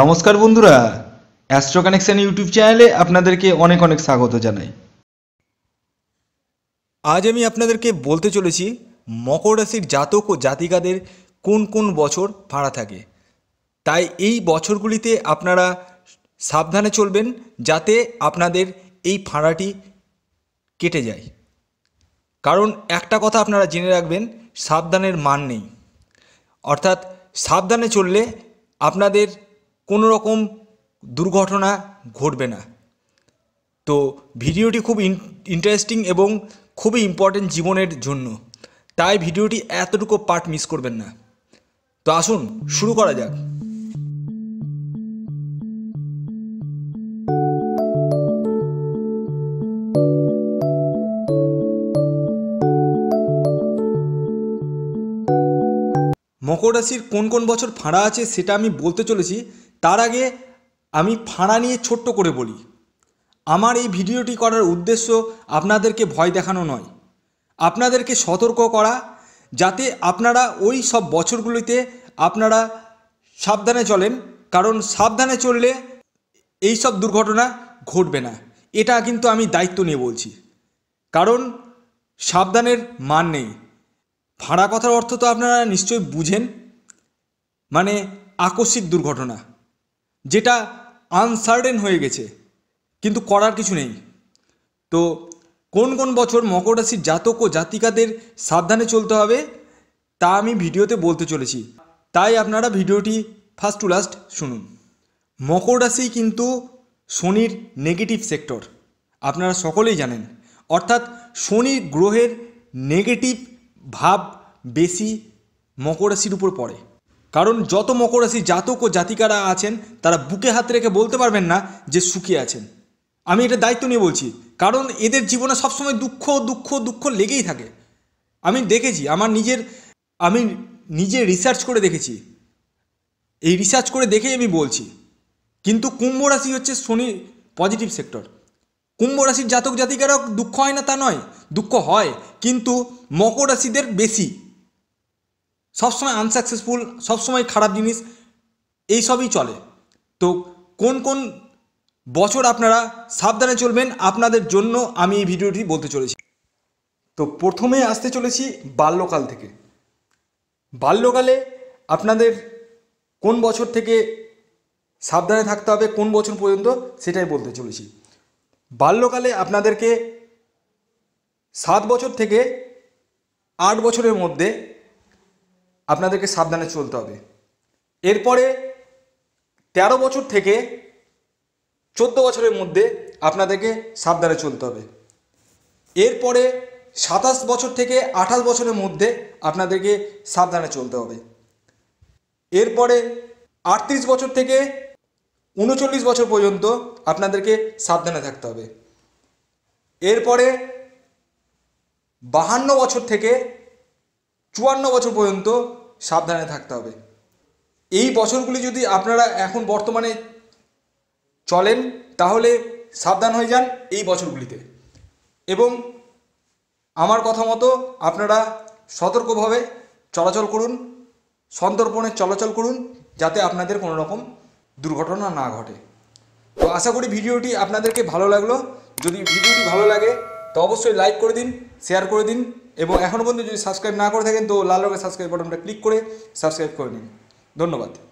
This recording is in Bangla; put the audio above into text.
নমস্কার বন্ধুরা অ্যাস্ট্রো কানেকশন ইউটিউব চ্যানেলে আপনাদেরকে অনেক অনেক স্বাগত জানাই আজ আমি আপনাদেরকে বলতে চলেছি মকর রাশির জাতক ও জাতিকাদের কোন কোন বছর ভাড়া থাকে তাই এই বছরগুলিতে আপনারা সাবধানে চলবেন যাতে আপনাদের এই ফাঁড়াটি কেটে যায় কারণ একটা কথা আপনারা জেনে রাখবেন সাবধানের মান নেই অর্থাৎ সাবধানে চললে আপনাদের কোনো রকম দুর্ঘটনা ঘটবে না তো ভিডিওটি খুব ইন্টারেস্টিং এবং খুবই ইম্পর্টেন্ট জীবনের জন্য তাই ভিডিওটি এতটুকু পার্ট মিস করবেন না তো আসুন শুরু করা যাক মকর রাশির কোন কোন বছর ফাঁড়া আছে সেটা আমি বলতে চলেছি তার আগে আমি ফাঁড়া নিয়ে ছোট্ট করে বলি আমার এই ভিডিওটি করার উদ্দেশ্য আপনাদেরকে ভয় দেখানো নয় আপনাদেরকে সতর্ক করা যাতে আপনারা ওই সব বছরগুলিতে আপনারা সাবধানে চলেন কারণ সাবধানে চললে এই সব দুর্ঘটনা ঘটবে না এটা কিন্তু আমি দায়িত্ব নিয়ে বলছি কারণ সাবধানের মান নেই ভাড়া কথার অর্থ তো আপনারা নিশ্চয়ই বুঝেন মানে আকস্মিক দুর্ঘটনা যেটা আনসার্টেন হয়ে গেছে কিন্তু করার কিছু নেই তো কোন কোন বছর মকর রাশির জাতক ও জাতিকাদের সাবধানে চলতে হবে তা আমি ভিডিওতে বলতে চলেছি তাই আপনারা ভিডিওটি ফার্স্ট টু লাস্ট শুনুন মকর রাশি কিন্তু শনির নেগেটিভ সেক্টর আপনারা সকলেই জানেন অর্থাৎ শনি গ্রহের নেগেটিভ ভাব বেশি মকর রাশির উপর পড়ে কারণ যত মকরাশি জাতক ও জাতিকারা আছেন তারা বুকে হাত রেখে বলতে পারবেন না যে সুখী আছেন আমি এটা দায়িত্ব নিয়ে বলছি কারণ এদের জীবনে সবসময় দুঃখ দুঃখ দুঃখ লেগেই থাকে আমি দেখেছি আমার নিজের আমি নিজে রিসার্চ করে দেখেছি এই রিসার্চ করে দেখেই আমি বলছি কিন্তু কুম্ভ রাশি হচ্ছে শনি পজিটিভ সেক্টর কুম্ভ রাশির জাতক জাতিকারক দুঃখ হয় না তা নয় দুঃখ হয় কিন্তু মকর রাশিদের বেশি সবসময় আনসাকসেসফুল সবসময় খারাপ জিনিস এই সবই চলে তো কোন কোন বছর আপনারা সাবধানে চলবেন আপনাদের জন্য আমি এই ভিডিওটি বলতে চলেছি তো প্রথমে আসতে চলেছি বাল্যকাল থেকে বাল্যকালে আপনাদের কোন বছর থেকে সাবধানে থাকতে হবে কোন বছর পর্যন্ত সেটাই বলতে চলেছি বাল্যকালে আপনাদেরকে সাত বছর থেকে আট বছরের মধ্যে আপনাদেরকে সাবধানে চলতে হবে এরপরে ১৩ বছর থেকে চোদ্দ বছরের মধ্যে আপনাদেরকে সাবধানে চলতে হবে এরপরে সাতাশ বছর থেকে আঠাশ বছরের মধ্যে আপনাদেরকে সাবধানে চলতে হবে এরপরে আটত্রিশ বছর থেকে উনচল্লিশ বছর পর্যন্ত আপনাদেরকে সাবধানে থাকতে হবে এরপরে বাহান্ন বছর থেকে চুয়ান্ন বছর পর্যন্ত সাবধানে থাকতে হবে এই বছরগুলি যদি আপনারা এখন বর্তমানে চলেন তাহলে সাবধান হয়ে যান এই বছরগুলিতে এবং আমার কথা মতো আপনারা সতর্কভাবে চলাচল করুন সন্তর্পণে চলাচল করুন যাতে আপনাদের কোনো রকম দুর্ঘটনা না ঘটে তো আশা করি ভিডিওটি আপনাদেরকে ভালো লাগলো যদি ভিডিওটি ভালো লাগে তো অবশ্যই লাইক করে দিন শেয়ার করে দিন এবং এখনও পর্যন্ত যদি সাবস্ক্রাইব না করে থাকেন তো লাল রঙের সাবস্ক্রাইব বাটনটা ক্লিক করে সাবস্ক্রাইব করে নিন ধন্যবাদ